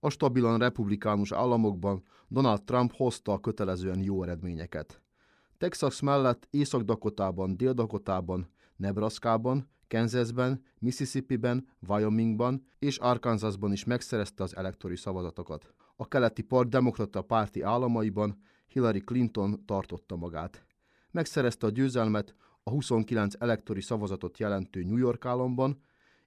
A stabilan republikánus államokban Donald Trump hozta a kötelezően jó eredményeket. Texas mellett Észak-Dakotában, Dél-Dakotában, Kansasban, Kansasben, Mississippiben, Wyomingban és Arkansasban is megszerezte az elektori szavazatokat. A keleti part demokrata párti államaiban Hillary Clinton tartotta magát. Megszerezte a győzelmet a 29 elektori szavazatot jelentő New York államban,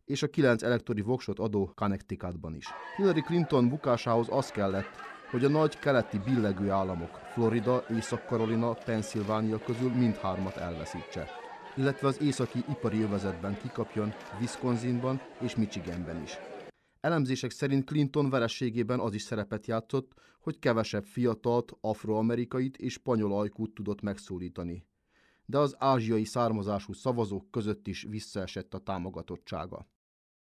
és a kilenc elektori voksot adó Connecticutban is. Hillary Clinton bukásához az kellett, hogy a nagy keleti billegő államok, Florida, Észak-Karolina, Pennsylvania közül mindhármat elveszítse, illetve az északi ipari övezetben kikapjon Wisconsinban és Michiganben is. Elemzések szerint Clinton vereségében az is szerepet játszott, hogy kevesebb fiatalt, afroamerikait és spanyol ajkút tudott megszólítani. De az ázsiai származású szavazók között is visszaesett a támogatottsága.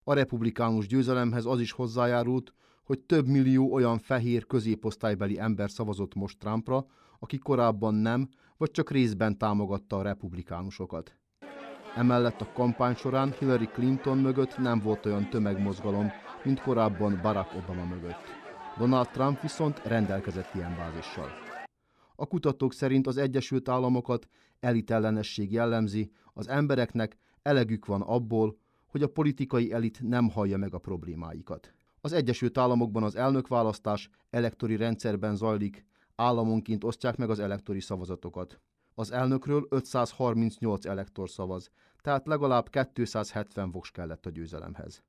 A republikánus győzelemhez az is hozzájárult, hogy több millió olyan fehér középosztálybeli ember szavazott most Trumpra, aki korábban nem, vagy csak részben támogatta a republikánusokat. Emellett a kampány során Hillary Clinton mögött nem volt olyan tömegmozgalom, mint korábban Barack Obama mögött. Donald Trump viszont rendelkezett ilyen bázissal. A kutatók szerint az Egyesült Államokat elitellenesség jellemzi, az embereknek elegük van abból, hogy a politikai elit nem hallja meg a problémáikat. Az Egyesült Államokban az elnökválasztás elektori rendszerben zajlik, államonként osztják meg az elektori szavazatokat. Az elnökről 538 elektor szavaz, tehát legalább 270 voks kellett a győzelemhez.